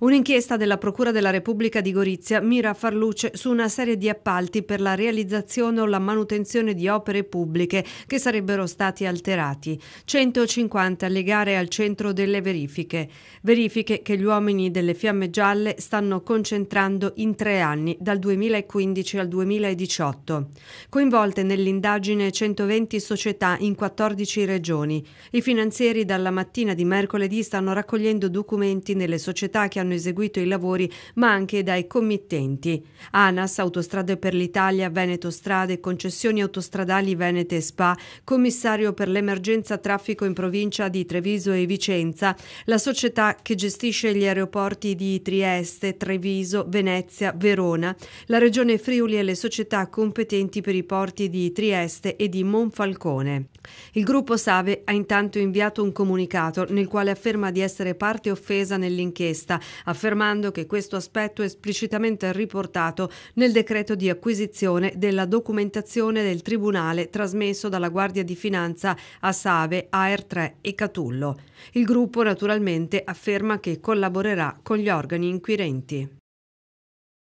Un'inchiesta della Procura della Repubblica di Gorizia mira a far luce su una serie di appalti per la realizzazione o la manutenzione di opere pubbliche che sarebbero stati alterati. 150 alle gare al centro delle verifiche. Verifiche che gli uomini delle Fiamme Gialle stanno concentrando in tre anni, dal 2015 al 2018. Coinvolte nell'indagine 120 società in 14 regioni. I finanzieri dalla mattina di mercoledì stanno raccogliendo documenti nelle società che hanno hanno eseguito i lavori, ma anche dai committenti. ANAS, Autostrade per l'Italia, Veneto Strade, Concessioni Autostradali Venete Spa, commissario per l'emergenza traffico in provincia di Treviso e Vicenza, la società che gestisce gli aeroporti di Trieste, Treviso, Venezia, Verona, la Regione Friuli e le società competenti per i porti di Trieste e di Monfalcone. Il gruppo Save ha intanto inviato un comunicato nel quale afferma di essere parte offesa nell'inchiesta, affermando che questo aspetto è esplicitamente riportato nel decreto di acquisizione della documentazione del Tribunale trasmesso dalla Guardia di Finanza a Save, AR3 e Catullo. Il gruppo naturalmente afferma che collaborerà con gli organi inquirenti.